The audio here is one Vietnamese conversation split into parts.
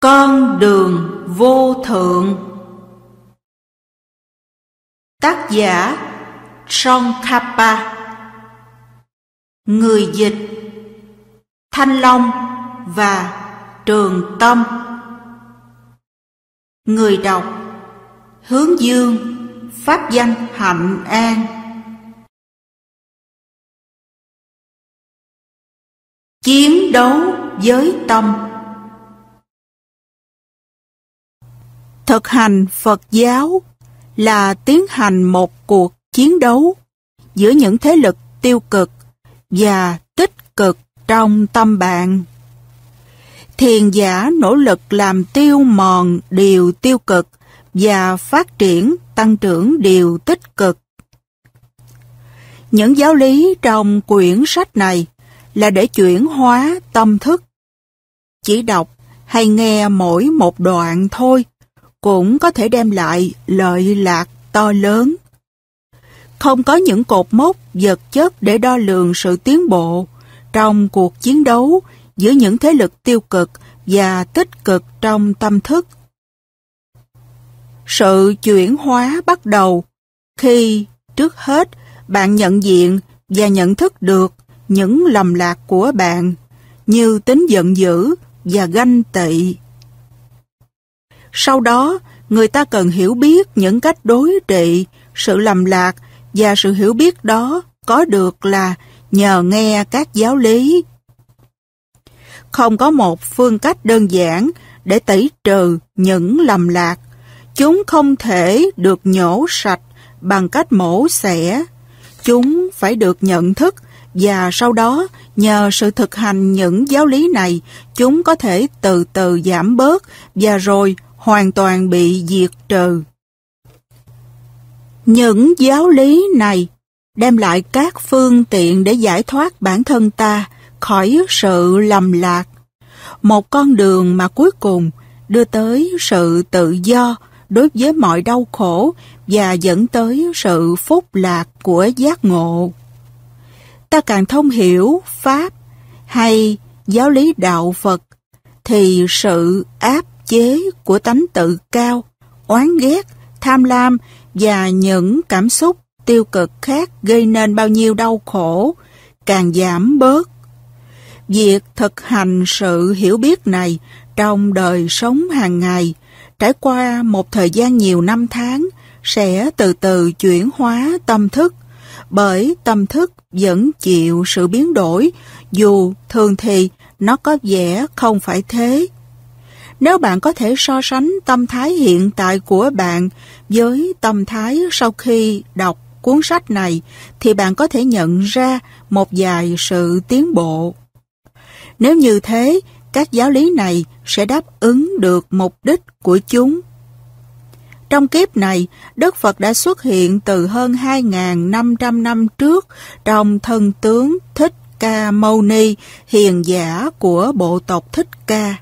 Con đường vô thượng Tác giả Tsongkhapa Người dịch Thanh Long và Trường Tâm Người đọc Hướng Dương Pháp danh Hạnh An Chiến đấu với tâm Thực hành Phật giáo là tiến hành một cuộc chiến đấu giữa những thế lực tiêu cực và tích cực trong tâm bạn. Thiền giả nỗ lực làm tiêu mòn điều tiêu cực và phát triển tăng trưởng điều tích cực. Những giáo lý trong quyển sách này là để chuyển hóa tâm thức. Chỉ đọc hay nghe mỗi một đoạn thôi cũng có thể đem lại lợi lạc to lớn. Không có những cột mốc vật chất để đo lường sự tiến bộ trong cuộc chiến đấu giữa những thế lực tiêu cực và tích cực trong tâm thức. Sự chuyển hóa bắt đầu khi, trước hết, bạn nhận diện và nhận thức được những lầm lạc của bạn như tính giận dữ và ganh tị. Sau đó, người ta cần hiểu biết những cách đối trị, sự lầm lạc và sự hiểu biết đó có được là nhờ nghe các giáo lý. Không có một phương cách đơn giản để tẩy trừ những lầm lạc. Chúng không thể được nhổ sạch bằng cách mổ xẻ. Chúng phải được nhận thức và sau đó nhờ sự thực hành những giáo lý này chúng có thể từ từ giảm bớt và rồi hoàn toàn bị diệt trừ. Những giáo lý này đem lại các phương tiện để giải thoát bản thân ta khỏi sự lầm lạc, một con đường mà cuối cùng đưa tới sự tự do đối với mọi đau khổ và dẫn tới sự phúc lạc của giác ngộ. Ta càng thông hiểu Pháp hay giáo lý đạo Phật thì sự áp chế của tánh tự cao, oán ghét, tham lam và những cảm xúc tiêu cực khác gây nên bao nhiêu đau khổ càng giảm bớt. Việc thực hành sự hiểu biết này trong đời sống hàng ngày trải qua một thời gian nhiều năm tháng sẽ từ từ chuyển hóa tâm thức bởi tâm thức vẫn chịu sự biến đổi dù thường thì nó có vẻ không phải thế nếu bạn có thể so sánh tâm thái hiện tại của bạn với tâm thái sau khi đọc cuốn sách này, thì bạn có thể nhận ra một vài sự tiến bộ. Nếu như thế, các giáo lý này sẽ đáp ứng được mục đích của chúng. Trong kiếp này, Đức Phật đã xuất hiện từ hơn 2.500 năm trước trong thân tướng Thích Ca Mâu Ni, hiền giả của bộ tộc Thích Ca.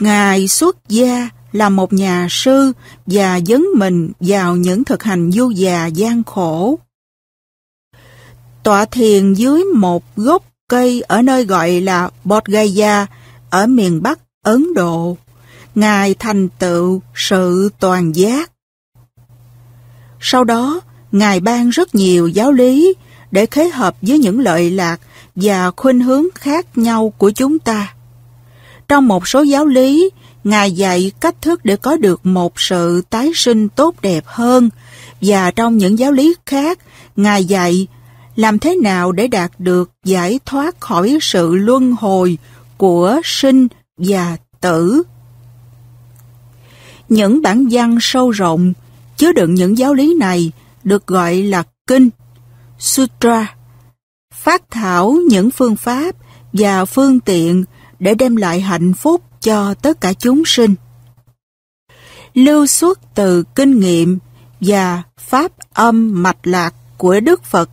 Ngài xuất gia là một nhà sư và dấn mình vào những thực hành vô già gian khổ. Tọa thiền dưới một gốc cây ở nơi gọi là Bodh Gaya ở miền Bắc Ấn Độ. Ngài thành tựu sự toàn giác. Sau đó, Ngài ban rất nhiều giáo lý để khế hợp với những lợi lạc và khuynh hướng khác nhau của chúng ta. Trong một số giáo lý, Ngài dạy cách thức để có được một sự tái sinh tốt đẹp hơn và trong những giáo lý khác, Ngài dạy làm thế nào để đạt được giải thoát khỏi sự luân hồi của sinh và tử. Những bản văn sâu rộng chứa đựng những giáo lý này được gọi là kinh, sutra, phát thảo những phương pháp và phương tiện để đem lại hạnh phúc cho tất cả chúng sinh. Lưu xuất từ kinh nghiệm và pháp âm mạch lạc của Đức Phật,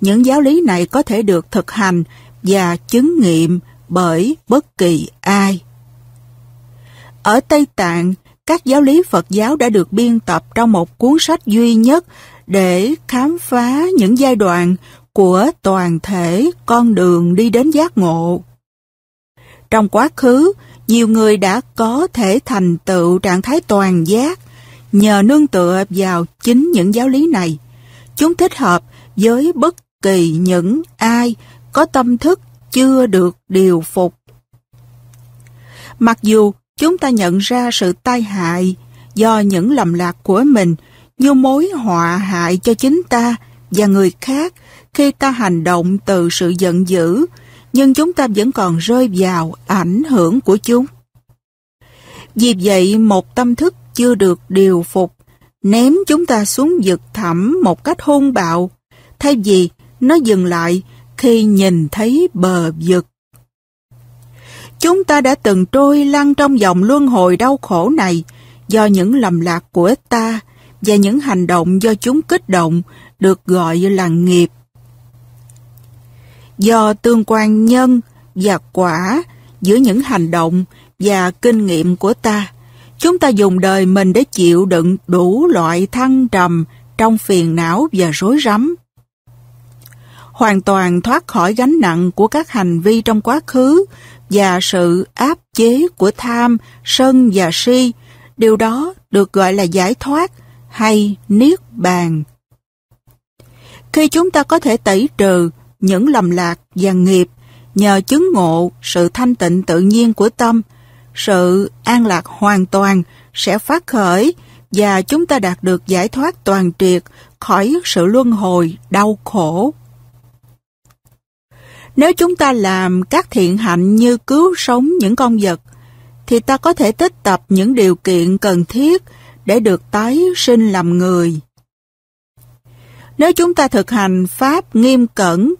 những giáo lý này có thể được thực hành và chứng nghiệm bởi bất kỳ ai. Ở Tây Tạng, các giáo lý Phật giáo đã được biên tập trong một cuốn sách duy nhất để khám phá những giai đoạn của toàn thể con đường đi đến giác ngộ. Trong quá khứ, nhiều người đã có thể thành tựu trạng thái toàn giác nhờ nương tựa vào chính những giáo lý này. Chúng thích hợp với bất kỳ những ai có tâm thức chưa được điều phục. Mặc dù chúng ta nhận ra sự tai hại do những lầm lạc của mình như mối họa hại cho chính ta và người khác khi ta hành động từ sự giận dữ, nhưng chúng ta vẫn còn rơi vào ảnh hưởng của chúng. Vì vậy, một tâm thức chưa được điều phục, ném chúng ta xuống vực thẳm một cách hung bạo, thay vì nó dừng lại khi nhìn thấy bờ vực. Chúng ta đã từng trôi lăn trong dòng luân hồi đau khổ này do những lầm lạc của ta và những hành động do chúng kích động được gọi là nghiệp do tương quan nhân và quả giữa những hành động và kinh nghiệm của ta. Chúng ta dùng đời mình để chịu đựng đủ loại thăng trầm trong phiền não và rối rắm. Hoàn toàn thoát khỏi gánh nặng của các hành vi trong quá khứ và sự áp chế của tham, sân và si, điều đó được gọi là giải thoát hay niết bàn. Khi chúng ta có thể tẩy trừ những lầm lạc và nghiệp nhờ chứng ngộ sự thanh tịnh tự nhiên của tâm, sự an lạc hoàn toàn sẽ phát khởi và chúng ta đạt được giải thoát toàn triệt khỏi sự luân hồi đau khổ. Nếu chúng ta làm các thiện hạnh như cứu sống những con vật, thì ta có thể tích tập những điều kiện cần thiết để được tái sinh làm người. Nếu chúng ta thực hành Pháp nghiêm cẩn,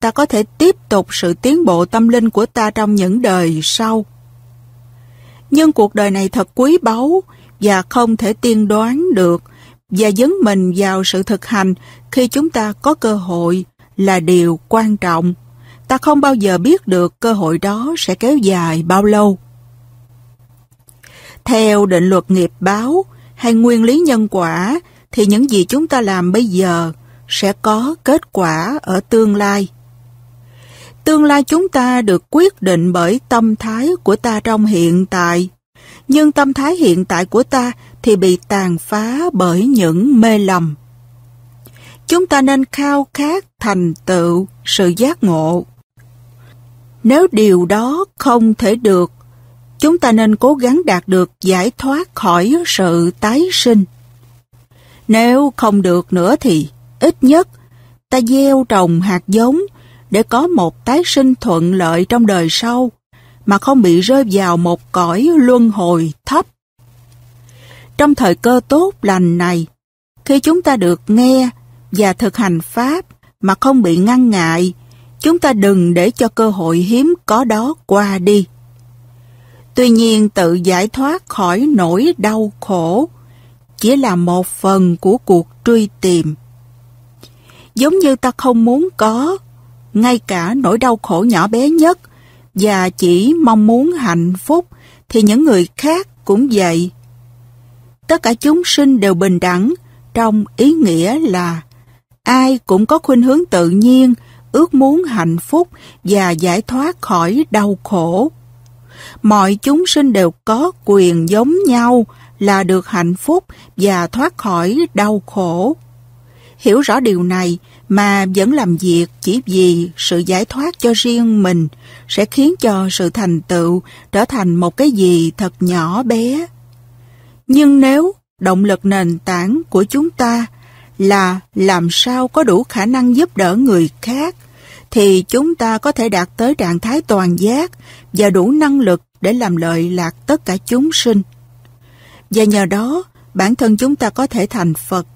ta có thể tiếp tục sự tiến bộ tâm linh của ta trong những đời sau. Nhưng cuộc đời này thật quý báu và không thể tiên đoán được và dấn mình vào sự thực hành khi chúng ta có cơ hội là điều quan trọng. Ta không bao giờ biết được cơ hội đó sẽ kéo dài bao lâu. Theo định luật nghiệp báo hay nguyên lý nhân quả thì những gì chúng ta làm bây giờ sẽ có kết quả ở tương lai. Tương lai chúng ta được quyết định bởi tâm thái của ta trong hiện tại. Nhưng tâm thái hiện tại của ta thì bị tàn phá bởi những mê lầm. Chúng ta nên khao khát thành tựu, sự giác ngộ. Nếu điều đó không thể được, chúng ta nên cố gắng đạt được giải thoát khỏi sự tái sinh. Nếu không được nữa thì ít nhất ta gieo trồng hạt giống để có một tái sinh thuận lợi trong đời sau, mà không bị rơi vào một cõi luân hồi thấp. Trong thời cơ tốt lành này, khi chúng ta được nghe và thực hành Pháp mà không bị ngăn ngại, chúng ta đừng để cho cơ hội hiếm có đó qua đi. Tuy nhiên tự giải thoát khỏi nỗi đau khổ chỉ là một phần của cuộc truy tìm. Giống như ta không muốn có ngay cả nỗi đau khổ nhỏ bé nhất và chỉ mong muốn hạnh phúc thì những người khác cũng vậy. Tất cả chúng sinh đều bình đẳng trong ý nghĩa là ai cũng có khuynh hướng tự nhiên, ước muốn hạnh phúc và giải thoát khỏi đau khổ. Mọi chúng sinh đều có quyền giống nhau là được hạnh phúc và thoát khỏi đau khổ. Hiểu rõ điều này mà vẫn làm việc chỉ vì sự giải thoát cho riêng mình sẽ khiến cho sự thành tựu trở thành một cái gì thật nhỏ bé. Nhưng nếu động lực nền tảng của chúng ta là làm sao có đủ khả năng giúp đỡ người khác, thì chúng ta có thể đạt tới trạng thái toàn giác và đủ năng lực để làm lợi lạc tất cả chúng sinh. Và nhờ đó, bản thân chúng ta có thể thành Phật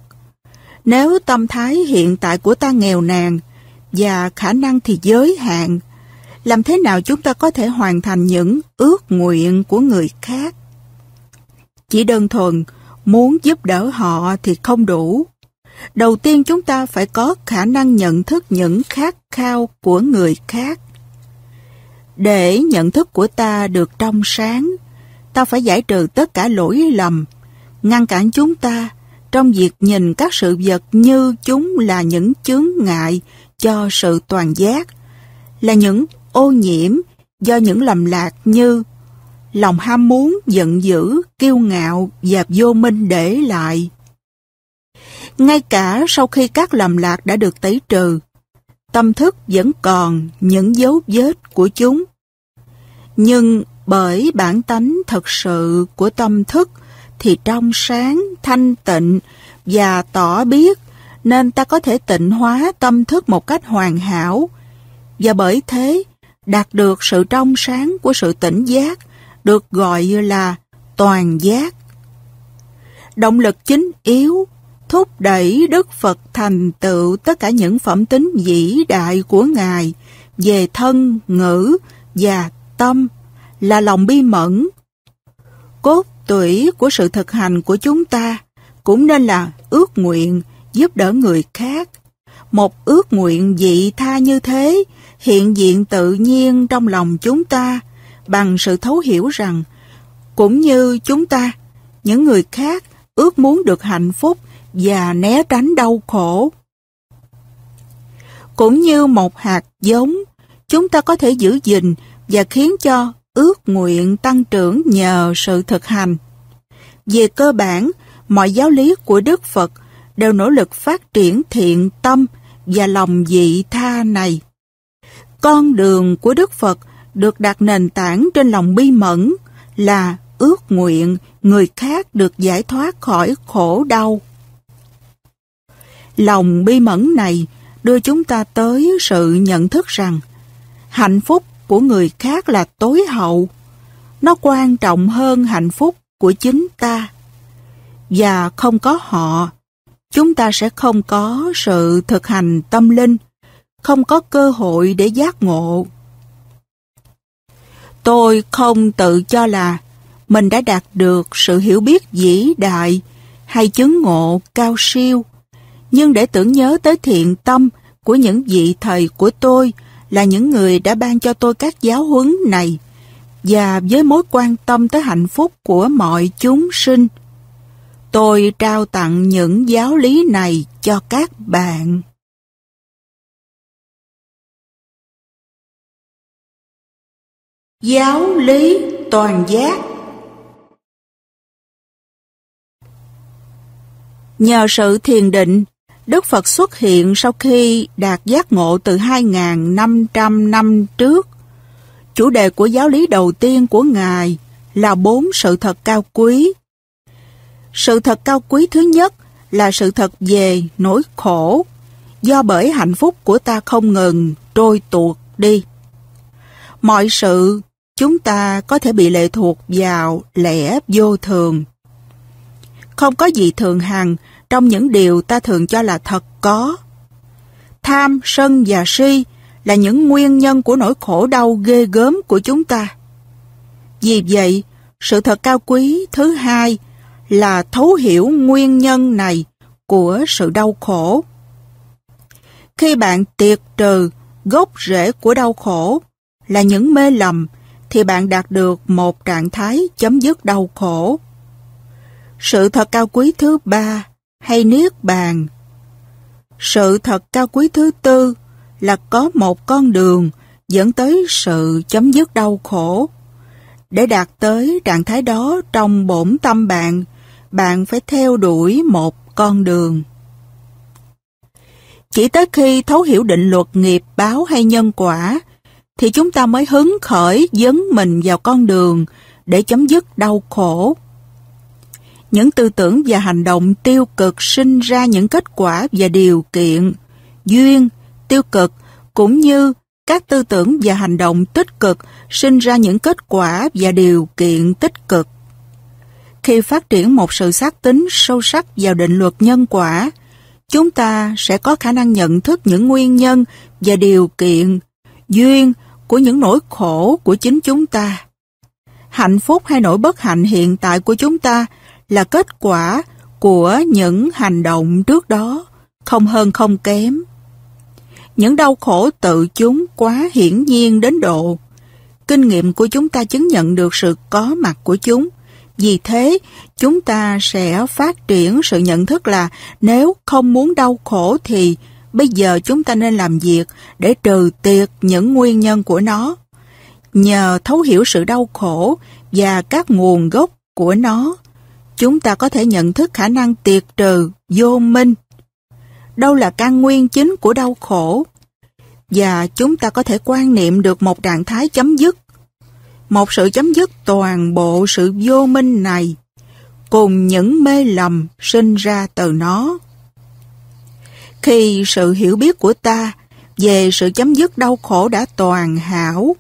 nếu tâm thái hiện tại của ta nghèo nàn và khả năng thì giới hạn, làm thế nào chúng ta có thể hoàn thành những ước nguyện của người khác? Chỉ đơn thuần muốn giúp đỡ họ thì không đủ. Đầu tiên chúng ta phải có khả năng nhận thức những khát khao của người khác. Để nhận thức của ta được trong sáng, ta phải giải trừ tất cả lỗi lầm, ngăn cản chúng ta trong việc nhìn các sự vật như chúng là những chướng ngại cho sự toàn giác, là những ô nhiễm do những lầm lạc như lòng ham muốn, giận dữ, kiêu ngạo và vô minh để lại. Ngay cả sau khi các lầm lạc đã được tẩy trừ, tâm thức vẫn còn những dấu vết của chúng. Nhưng bởi bản tánh thật sự của tâm thức thì trong sáng, thanh tịnh và tỏ biết nên ta có thể tịnh hóa tâm thức một cách hoàn hảo. Và bởi thế, đạt được sự trong sáng của sự tỉnh giác được gọi là toàn giác. Động lực chính yếu thúc đẩy Đức Phật thành tựu tất cả những phẩm tính vĩ đại của Ngài về thân, ngữ và tâm là lòng bi mẫn. Cốt tuổi của sự thực hành của chúng ta cũng nên là ước nguyện giúp đỡ người khác. Một ước nguyện dị tha như thế hiện diện tự nhiên trong lòng chúng ta bằng sự thấu hiểu rằng cũng như chúng ta, những người khác ước muốn được hạnh phúc và né tránh đau khổ. Cũng như một hạt giống, chúng ta có thể giữ gìn và khiến cho ước nguyện tăng trưởng nhờ sự thực hành. Về cơ bản, mọi giáo lý của Đức Phật đều nỗ lực phát triển thiện tâm và lòng dị tha này. Con đường của Đức Phật được đặt nền tảng trên lòng bi mẫn là ước nguyện người khác được giải thoát khỏi khổ đau. Lòng bi mẫn này đưa chúng ta tới sự nhận thức rằng hạnh phúc của người khác là tối hậu. Nó quan trọng hơn hạnh phúc của chính ta. Và không có họ, chúng ta sẽ không có sự thực hành tâm linh, không có cơ hội để giác ngộ. Tôi không tự cho là mình đã đạt được sự hiểu biết vĩ đại hay chứng ngộ cao siêu. Nhưng để tưởng nhớ tới thiện tâm của những vị thầy của tôi là những người đã ban cho tôi các giáo huấn này và với mối quan tâm tới hạnh phúc của mọi chúng sinh. Tôi trao tặng những giáo lý này cho các bạn. Giáo lý toàn giác Nhờ sự thiền định, Đức Phật xuất hiện sau khi đạt giác ngộ từ 2.500 năm trước. Chủ đề của giáo lý đầu tiên của Ngài là bốn sự thật cao quý. Sự thật cao quý thứ nhất là sự thật về nỗi khổ, do bởi hạnh phúc của ta không ngừng trôi tuột đi. Mọi sự chúng ta có thể bị lệ thuộc vào lẽ vô thường. Không có gì thường hằng trong những điều ta thường cho là thật có. Tham, sân và si là những nguyên nhân của nỗi khổ đau ghê gớm của chúng ta. Vì vậy, sự thật cao quý thứ hai là thấu hiểu nguyên nhân này của sự đau khổ. Khi bạn tiệt trừ gốc rễ của đau khổ là những mê lầm thì bạn đạt được một trạng thái chấm dứt đau khổ. Sự thật cao quý thứ ba hay niết bàn. Sự thật cao quý thứ tư là có một con đường dẫn tới sự chấm dứt đau khổ. Để đạt tới trạng thái đó trong bổn tâm bạn, bạn phải theo đuổi một con đường. Chỉ tới khi thấu hiểu định luật nghiệp báo hay nhân quả, thì chúng ta mới hứng khởi dấn mình vào con đường để chấm dứt đau khổ những tư tưởng và hành động tiêu cực sinh ra những kết quả và điều kiện, duyên, tiêu cực, cũng như các tư tưởng và hành động tích cực sinh ra những kết quả và điều kiện tích cực. Khi phát triển một sự xác tính sâu sắc vào định luật nhân quả, chúng ta sẽ có khả năng nhận thức những nguyên nhân và điều kiện, duyên của những nỗi khổ của chính chúng ta. Hạnh phúc hay nỗi bất hạnh hiện tại của chúng ta là kết quả của những hành động trước đó, không hơn không kém. Những đau khổ tự chúng quá hiển nhiên đến độ. Kinh nghiệm của chúng ta chứng nhận được sự có mặt của chúng. Vì thế, chúng ta sẽ phát triển sự nhận thức là nếu không muốn đau khổ thì bây giờ chúng ta nên làm việc để trừ tiệt những nguyên nhân của nó. Nhờ thấu hiểu sự đau khổ và các nguồn gốc của nó, chúng ta có thể nhận thức khả năng tiệt trừ, vô minh. Đâu là căn nguyên chính của đau khổ? Và chúng ta có thể quan niệm được một trạng thái chấm dứt. Một sự chấm dứt toàn bộ sự vô minh này cùng những mê lầm sinh ra từ nó. Khi sự hiểu biết của ta về sự chấm dứt đau khổ đã toàn hảo,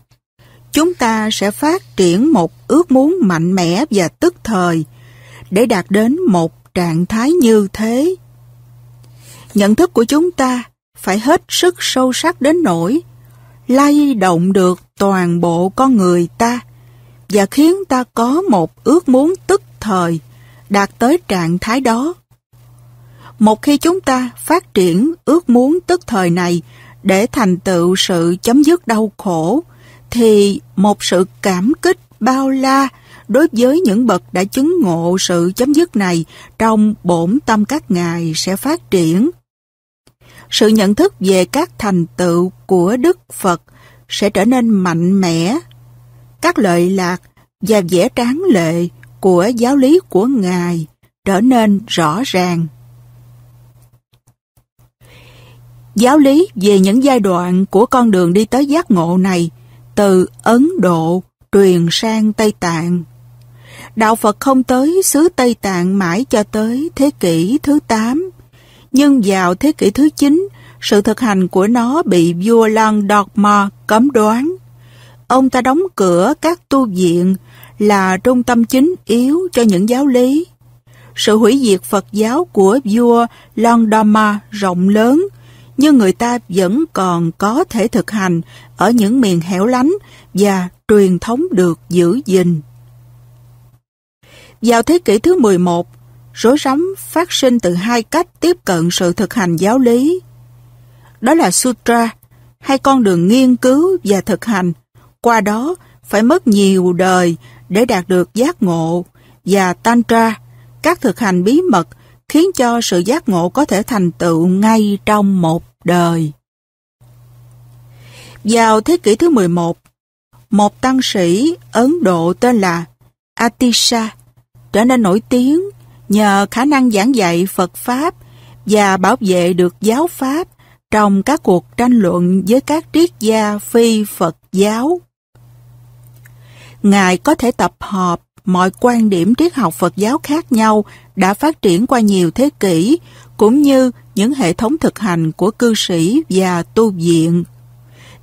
chúng ta sẽ phát triển một ước muốn mạnh mẽ và tức thời để đạt đến một trạng thái như thế. Nhận thức của chúng ta phải hết sức sâu sắc đến nỗi lay động được toàn bộ con người ta và khiến ta có một ước muốn tức thời đạt tới trạng thái đó. Một khi chúng ta phát triển ước muốn tức thời này để thành tựu sự chấm dứt đau khổ, thì một sự cảm kích bao la đối với những bậc đã chứng ngộ sự chấm dứt này trong bổn tâm các ngài sẽ phát triển. Sự nhận thức về các thành tựu của Đức Phật sẽ trở nên mạnh mẽ. Các lợi lạc và vẻ tráng lệ của giáo lý của Ngài trở nên rõ ràng. Giáo lý về những giai đoạn của con đường đi tới giác ngộ này từ Ấn Độ truyền sang Tây Tạng Đạo Phật không tới xứ Tây Tạng mãi cho tới thế kỷ thứ 8. Nhưng vào thế kỷ thứ 9, sự thực hành của nó bị vua Lan Dorma cấm đoán. Ông ta đóng cửa các tu viện là trung tâm chính yếu cho những giáo lý. Sự hủy diệt Phật giáo của vua Lan Dorma rộng lớn, nhưng người ta vẫn còn có thể thực hành ở những miền hẻo lánh và truyền thống được giữ gìn. Vào thế kỷ thứ 11, rối rắm phát sinh từ hai cách tiếp cận sự thực hành giáo lý. Đó là sutra, hay con đường nghiên cứu và thực hành, qua đó phải mất nhiều đời để đạt được giác ngộ, và tantra, các thực hành bí mật khiến cho sự giác ngộ có thể thành tựu ngay trong một đời. Vào thế kỷ thứ 11, một tăng sĩ Ấn Độ tên là Atisha trở nên nổi tiếng nhờ khả năng giảng dạy Phật Pháp và bảo vệ được giáo Pháp trong các cuộc tranh luận với các triết gia phi Phật giáo. Ngài có thể tập hợp mọi quan điểm triết học Phật giáo khác nhau đã phát triển qua nhiều thế kỷ, cũng như những hệ thống thực hành của cư sĩ và tu viện.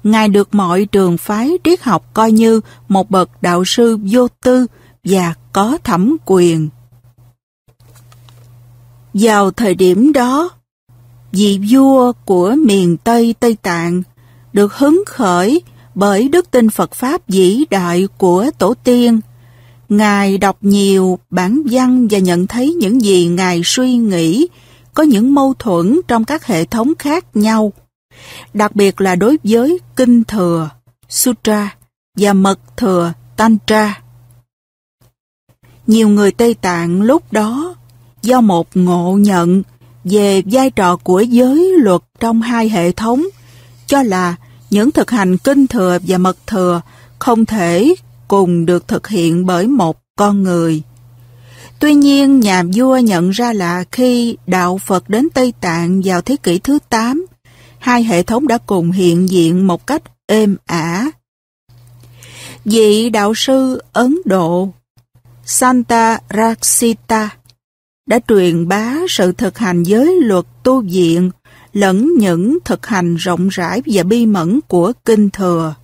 Ngài được mọi trường phái triết học coi như một bậc đạo sư vô tư và có thẩm quyền. Vào thời điểm đó, vị vua của miền Tây Tây Tạng được hứng khởi bởi đức tin Phật Pháp vĩ đại của Tổ tiên. Ngài đọc nhiều bản văn và nhận thấy những gì Ngài suy nghĩ có những mâu thuẫn trong các hệ thống khác nhau, đặc biệt là đối với Kinh Thừa, Sutra và Mật Thừa, Tantra. Nhiều người Tây Tạng lúc đó do một ngộ nhận về vai trò của giới luật trong hai hệ thống cho là những thực hành kinh thừa và mật thừa không thể cùng được thực hiện bởi một con người. Tuy nhiên, nhà vua nhận ra là khi đạo Phật đến Tây Tạng vào thế kỷ thứ 8, hai hệ thống đã cùng hiện diện một cách êm ả. Vị đạo sư Ấn Độ Santa Raxita đã truyền bá sự thực hành giới luật tu viện lẫn những thực hành rộng rãi và bi mẫn của Kinh Thừa.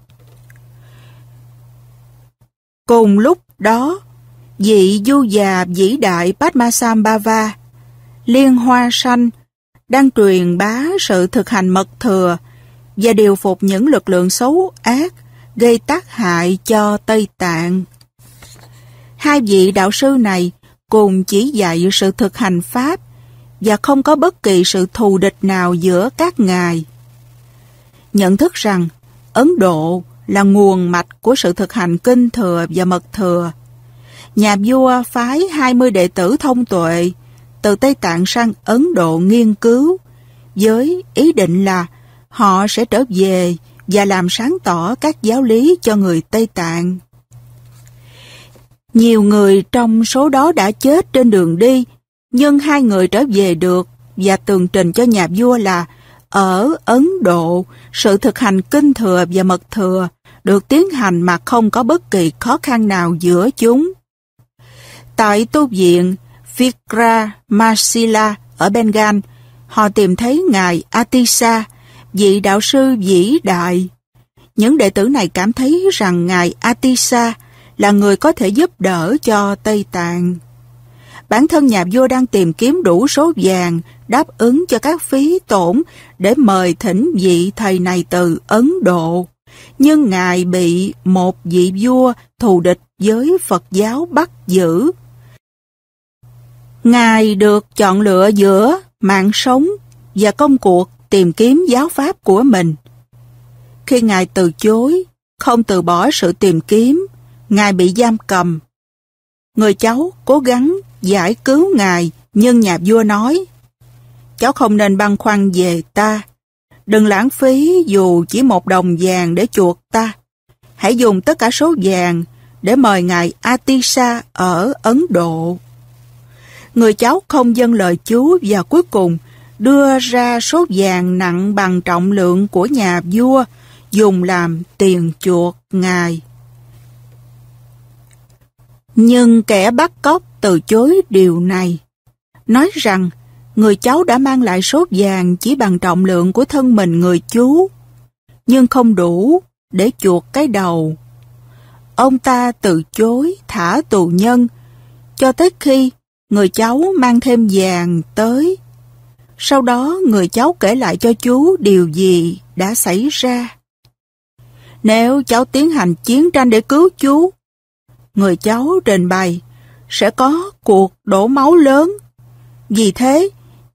Cùng lúc đó, vị du già vĩ đại Padmasambhava, Liên Hoa Sanh, đang truyền bá sự thực hành mật thừa và điều phục những lực lượng xấu ác gây tác hại cho Tây Tạng. Hai vị đạo sư này cùng chỉ dạy sự thực hành Pháp và không có bất kỳ sự thù địch nào giữa các ngài. Nhận thức rằng Ấn Độ là nguồn mạch của sự thực hành kinh thừa và mật thừa. Nhà vua phái 20 đệ tử thông tuệ từ Tây Tạng sang Ấn Độ nghiên cứu với ý định là họ sẽ trở về và làm sáng tỏ các giáo lý cho người Tây Tạng. Nhiều người trong số đó đã chết trên đường đi, nhưng hai người trở về được và tường trình cho nhà vua là ở Ấn Độ, sự thực hành kinh thừa và mật thừa được tiến hành mà không có bất kỳ khó khăn nào giữa chúng. Tại tu viện Vikra Masila ở Bengal, họ tìm thấy Ngài Atisa, vị đạo sư vĩ đại. Những đệ tử này cảm thấy rằng Ngài Atisa là người có thể giúp đỡ cho Tây Tạng. Bản thân nhà vua đang tìm kiếm đủ số vàng đáp ứng cho các phí tổn để mời thỉnh vị thầy này từ Ấn Độ. Nhưng ngài bị một vị vua thù địch với Phật giáo bắt giữ. Ngài được chọn lựa giữa mạng sống và công cuộc tìm kiếm giáo pháp của mình. Khi Ngài từ chối, không từ bỏ sự tìm kiếm, Ngài bị giam cầm. Người cháu cố gắng giải cứu Ngài nhưng nhà vua nói Cháu không nên băn khoăn về ta. Đừng lãng phí dù chỉ một đồng vàng để chuộc ta. Hãy dùng tất cả số vàng để mời ngài Atisa ở Ấn Độ. Người cháu không dâng lời chú và cuối cùng đưa ra số vàng nặng bằng trọng lượng của nhà vua dùng làm tiền chuộc ngài. Nhưng kẻ bắt cóc từ chối điều này. Nói rằng, người cháu đã mang lại số vàng chỉ bằng trọng lượng của thân mình người chú, nhưng không đủ để chuột cái đầu. Ông ta từ chối thả tù nhân, cho tới khi người cháu mang thêm vàng tới. Sau đó người cháu kể lại cho chú điều gì đã xảy ra. Nếu cháu tiến hành chiến tranh để cứu chú, người cháu trình bày sẽ có cuộc đổ máu lớn. Vì thế,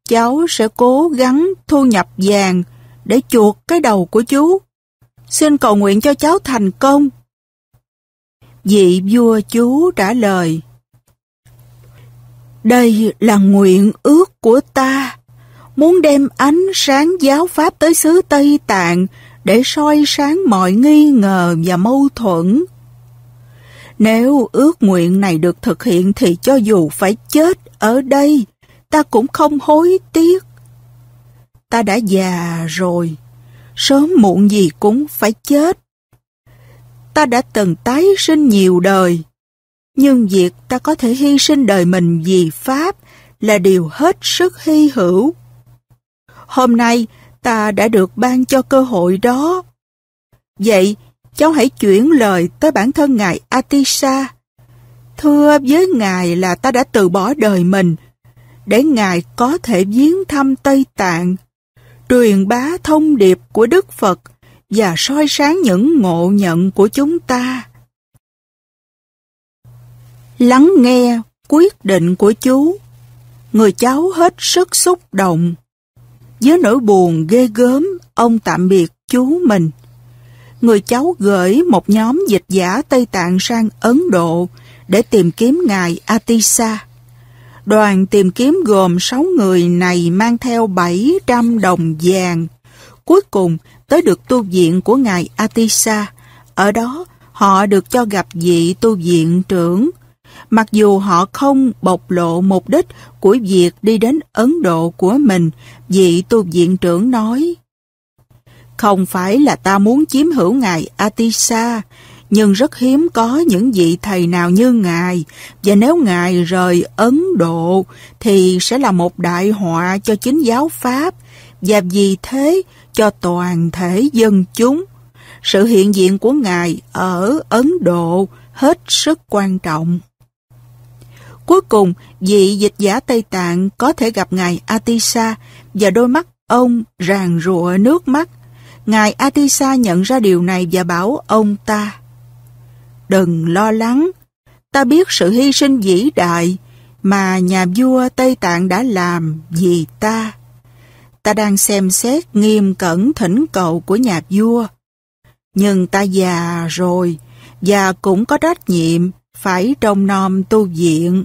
cháu sẽ cố gắng thu nhập vàng để chuột cái đầu của chú. Xin cầu nguyện cho cháu thành công. Vị vua chú trả lời. Đây là nguyện ước của ta, muốn đem ánh sáng giáo pháp tới xứ Tây Tạng để soi sáng mọi nghi ngờ và mâu thuẫn. Nếu ước nguyện này được thực hiện thì cho dù phải chết ở đây, ta cũng không hối tiếc. Ta đã già rồi, sớm muộn gì cũng phải chết. Ta đã từng tái sinh nhiều đời, nhưng việc ta có thể hy sinh đời mình vì Pháp là điều hết sức hy hữu. Hôm nay, ta đã được ban cho cơ hội đó. Vậy, cháu hãy chuyển lời tới bản thân ngài Atisha. Thưa với ngài là ta đã từ bỏ đời mình, để ngài có thể viếng thăm Tây Tạng, truyền bá thông điệp của Đức Phật và soi sáng những ngộ nhận của chúng ta. Lắng nghe quyết định của chú, người cháu hết sức xúc động. Với nỗi buồn ghê gớm, ông tạm biệt chú mình người cháu gửi một nhóm dịch giả Tây Tạng sang Ấn Độ để tìm kiếm ngài Atisa. Đoàn tìm kiếm gồm 6 người này mang theo 700 đồng vàng. Cuối cùng tới được tu viện của ngài Atisa. Ở đó họ được cho gặp vị tu viện trưởng. Mặc dù họ không bộc lộ mục đích của việc đi đến Ấn Độ của mình, vị tu viện trưởng nói không phải là ta muốn chiếm hữu ngài Atisa, nhưng rất hiếm có những vị thầy nào như ngài, và nếu ngài rời Ấn Độ thì sẽ là một đại họa cho chính giáo Pháp và vì thế cho toàn thể dân chúng. Sự hiện diện của ngài ở Ấn Độ hết sức quan trọng. Cuối cùng, vị dịch giả Tây Tạng có thể gặp ngài Atisa và đôi mắt ông ràng rụa nước mắt Ngài Atisa nhận ra điều này và bảo ông ta, Đừng lo lắng, ta biết sự hy sinh vĩ đại mà nhà vua Tây Tạng đã làm vì ta. Ta đang xem xét nghiêm cẩn thỉnh cầu của nhà vua. Nhưng ta già rồi, và cũng có trách nhiệm phải trông nom tu viện.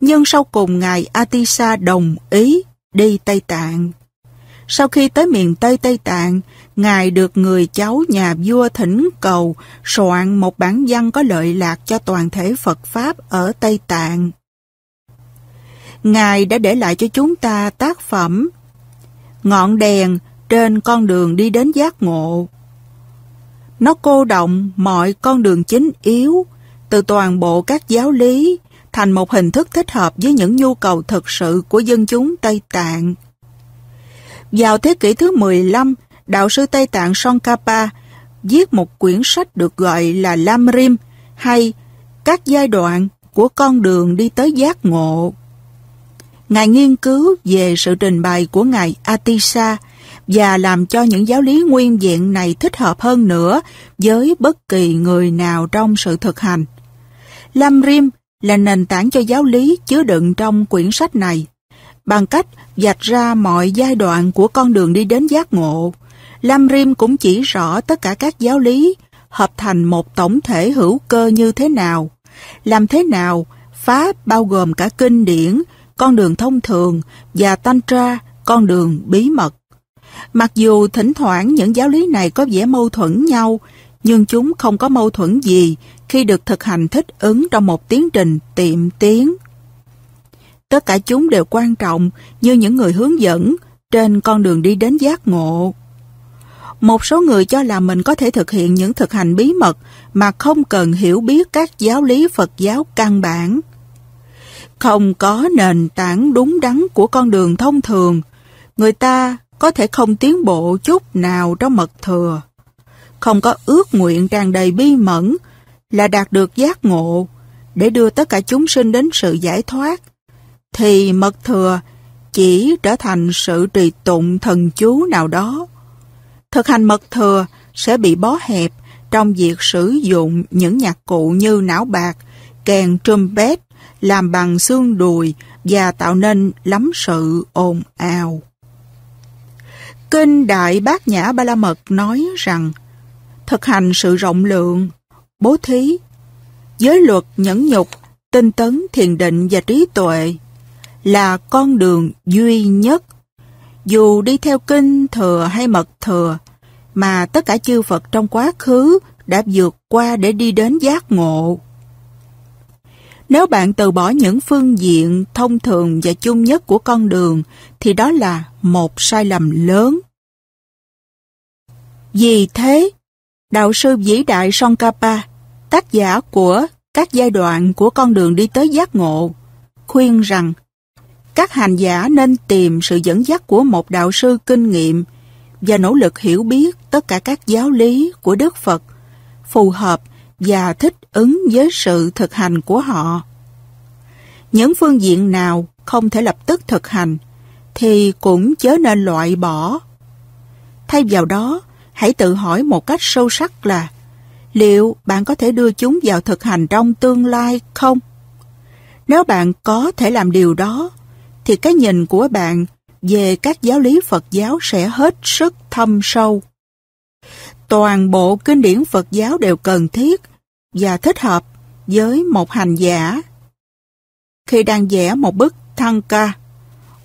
Nhưng sau cùng Ngài Atisa đồng ý đi Tây Tạng. Sau khi tới miền Tây Tây Tạng, Ngài được người cháu nhà vua thỉnh cầu soạn một bản văn có lợi lạc cho toàn thể Phật Pháp ở Tây Tạng. Ngài đã để lại cho chúng ta tác phẩm Ngọn đèn trên con đường đi đến giác ngộ. Nó cô động mọi con đường chính yếu từ toàn bộ các giáo lý thành một hình thức thích hợp với những nhu cầu thực sự của dân chúng Tây Tạng vào thế kỷ thứ 15, đạo sư Tây Tạng Tsongkhapa viết một quyển sách được gọi là Lamrim hay Các giai đoạn của con đường đi tới giác ngộ. Ngài nghiên cứu về sự trình bày của Ngài Atisa và làm cho những giáo lý nguyên vẹn này thích hợp hơn nữa với bất kỳ người nào trong sự thực hành. Lamrim là nền tảng cho giáo lý chứa đựng trong quyển sách này bằng cách vạch ra mọi giai đoạn của con đường đi đến giác ngộ. Lam Rim cũng chỉ rõ tất cả các giáo lý hợp thành một tổng thể hữu cơ như thế nào. Làm thế nào, Pháp bao gồm cả kinh điển, con đường thông thường và Tantra, con đường bí mật. Mặc dù thỉnh thoảng những giáo lý này có vẻ mâu thuẫn nhau, nhưng chúng không có mâu thuẫn gì khi được thực hành thích ứng trong một tiến trình tiệm tiến tất cả chúng đều quan trọng như những người hướng dẫn trên con đường đi đến giác ngộ. Một số người cho là mình có thể thực hiện những thực hành bí mật mà không cần hiểu biết các giáo lý Phật giáo căn bản. Không có nền tảng đúng đắn của con đường thông thường, người ta có thể không tiến bộ chút nào trong mật thừa. Không có ước nguyện tràn đầy bi mẫn là đạt được giác ngộ để đưa tất cả chúng sinh đến sự giải thoát thì mật thừa chỉ trở thành sự trì tụng thần chú nào đó. Thực hành mật thừa sẽ bị bó hẹp trong việc sử dụng những nhạc cụ như não bạc, kèn trumpet, làm bằng xương đùi và tạo nên lắm sự ồn ào. Kinh Đại Bát Nhã Ba La Mật nói rằng thực hành sự rộng lượng, bố thí, giới luật nhẫn nhục, tinh tấn thiền định và trí tuệ là con đường duy nhất. Dù đi theo kinh thừa hay mật thừa, mà tất cả chư Phật trong quá khứ đã vượt qua để đi đến giác ngộ. Nếu bạn từ bỏ những phương diện thông thường và chung nhất của con đường, thì đó là một sai lầm lớn. Vì thế, đạo sư vĩ đại Tsongkhapa, tác giả của các giai đoạn của con đường đi tới giác ngộ, khuyên rằng các hành giả nên tìm sự dẫn dắt của một đạo sư kinh nghiệm và nỗ lực hiểu biết tất cả các giáo lý của Đức Phật phù hợp và thích ứng với sự thực hành của họ. Những phương diện nào không thể lập tức thực hành thì cũng chớ nên loại bỏ. Thay vào đó, hãy tự hỏi một cách sâu sắc là liệu bạn có thể đưa chúng vào thực hành trong tương lai không? Nếu bạn có thể làm điều đó, thì cái nhìn của bạn về các giáo lý Phật giáo sẽ hết sức thâm sâu. Toàn bộ kinh điển Phật giáo đều cần thiết và thích hợp với một hành giả. Khi đang vẽ một bức thăng ca,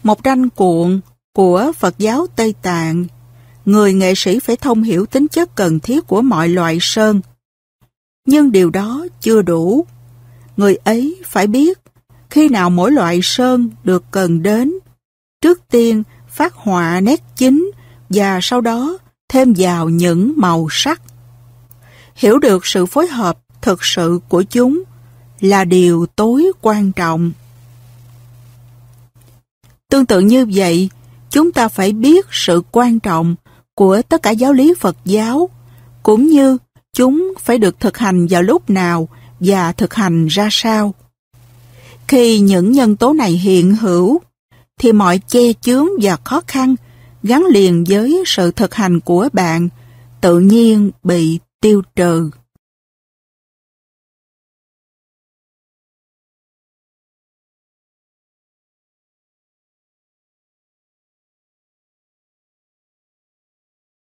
một tranh cuộn của Phật giáo Tây Tạng, người nghệ sĩ phải thông hiểu tính chất cần thiết của mọi loại sơn. Nhưng điều đó chưa đủ. Người ấy phải biết khi nào mỗi loại sơn được cần đến, trước tiên phát họa nét chính và sau đó thêm vào những màu sắc. Hiểu được sự phối hợp thực sự của chúng là điều tối quan trọng. Tương tự như vậy, chúng ta phải biết sự quan trọng của tất cả giáo lý Phật giáo, cũng như chúng phải được thực hành vào lúc nào và thực hành ra sao. Khi những nhân tố này hiện hữu, thì mọi che chướng và khó khăn gắn liền với sự thực hành của bạn tự nhiên bị tiêu trừ.